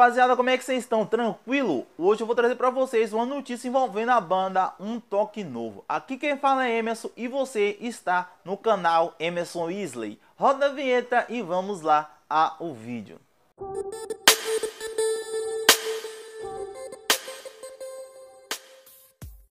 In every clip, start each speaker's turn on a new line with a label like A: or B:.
A: rapaziada, como é que vocês estão? Tranquilo? Hoje eu vou trazer para vocês uma notícia envolvendo a banda Um Toque Novo. Aqui quem fala é Emerson e você está no canal Emerson Isley. Roda a vinheta e vamos lá ao vídeo. Música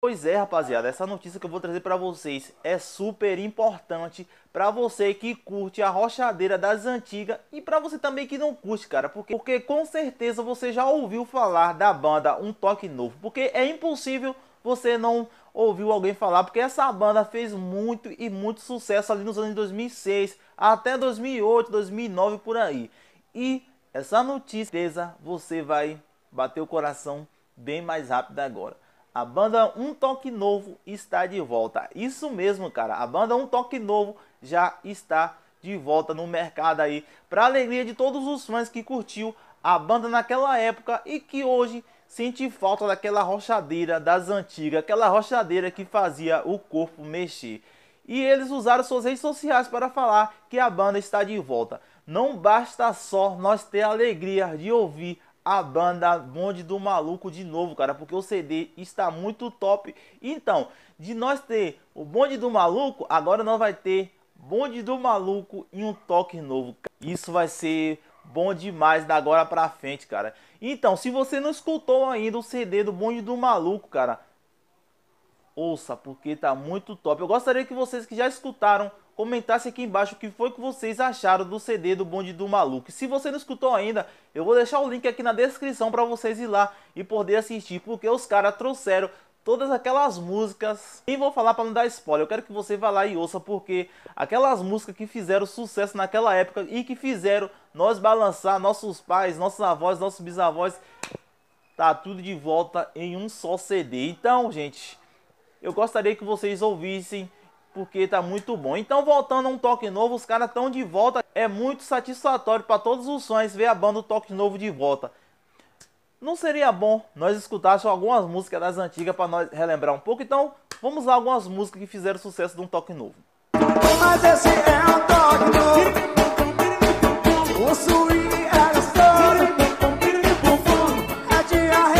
A: Pois é, rapaziada, essa notícia que eu vou trazer para vocês é super importante para você que curte a rochadeira das antigas e para você também que não curte, cara, porque, porque com certeza você já ouviu falar da banda Um Toque Novo, porque é impossível você não ouviu alguém falar, porque essa banda fez muito e muito sucesso ali nos anos 2006 até 2008, 2009 por aí. E essa notícia, você vai bater o coração bem mais rápido agora. A banda Um Toque Novo está de volta. Isso mesmo, cara. A banda Um Toque Novo já está de volta no mercado aí, para alegria de todos os fãs que curtiu a banda naquela época e que hoje sente falta daquela rochadeira das antigas, aquela rochadeira que fazia o corpo mexer. E eles usaram suas redes sociais para falar que a banda está de volta. Não basta só nós ter a alegria de ouvir a banda Bonde do Maluco de novo, cara, porque o CD está muito top. Então, de nós ter o Bonde do Maluco, agora nós vai ter Bonde do Maluco e um toque novo. Isso vai ser bom demais da agora pra frente, cara. Então, se você não escutou ainda o CD do Bonde do Maluco, cara, ouça, porque tá muito top. Eu gostaria que vocês que já escutaram comentasse aqui embaixo o que foi que vocês acharam do CD do Bonde do Maluco. Se você não escutou ainda, eu vou deixar o link aqui na descrição para vocês ir lá e poder assistir, porque os caras trouxeram todas aquelas músicas. E vou falar para não dar spoiler, eu quero que você vá lá e ouça porque aquelas músicas que fizeram sucesso naquela época e que fizeram nós balançar nossos pais, nossos avós, nossos bisavós, tá tudo de volta em um só CD. Então, gente, eu gostaria que vocês ouvissem porque tá muito bom. Então, voltando a um toque novo, os caras estão de volta. É muito satisfatório para todos os sonhos ver a banda toque novo de volta. Não seria bom nós escutássemos algumas músicas das antigas para nós relembrar um pouco? Então, vamos lá algumas músicas que fizeram sucesso de um toque novo. Mas esse é um toque novo. O é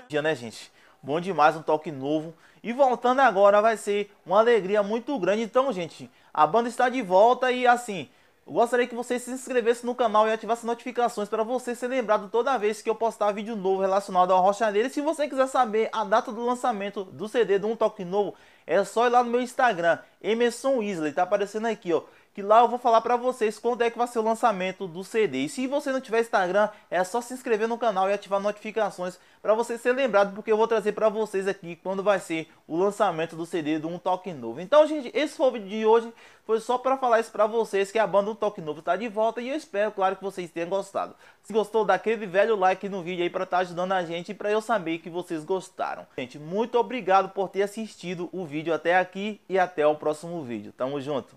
A: é Dia, é né, gente? Bom demais, um toque novo. E voltando agora vai ser uma alegria muito grande. Então, gente, a banda está de volta e assim, eu gostaria que você se inscrevesse no canal e ativasse notificações para você ser lembrado toda vez que eu postar vídeo novo relacionado ao rocha E se você quiser saber a data do lançamento do CD do Um Toque Novo, é só ir lá no meu Instagram, Emerson Isley, tá aparecendo aqui, ó que lá eu vou falar para vocês quando é que vai ser o lançamento do CD. E se você não tiver Instagram, é só se inscrever no canal e ativar notificações para você ser lembrado, porque eu vou trazer para vocês aqui quando vai ser o lançamento do CD do Um Toque Novo. Então, gente, esse foi o vídeo de hoje, foi só para falar isso para vocês que a banda Um Toque Novo está de volta e eu espero, claro, que vocês tenham gostado. Se gostou, dá aquele velho like no vídeo aí para estar tá ajudando a gente e para eu saber que vocês gostaram. Gente, muito obrigado por ter assistido o vídeo até aqui e até o próximo vídeo. Tamo junto!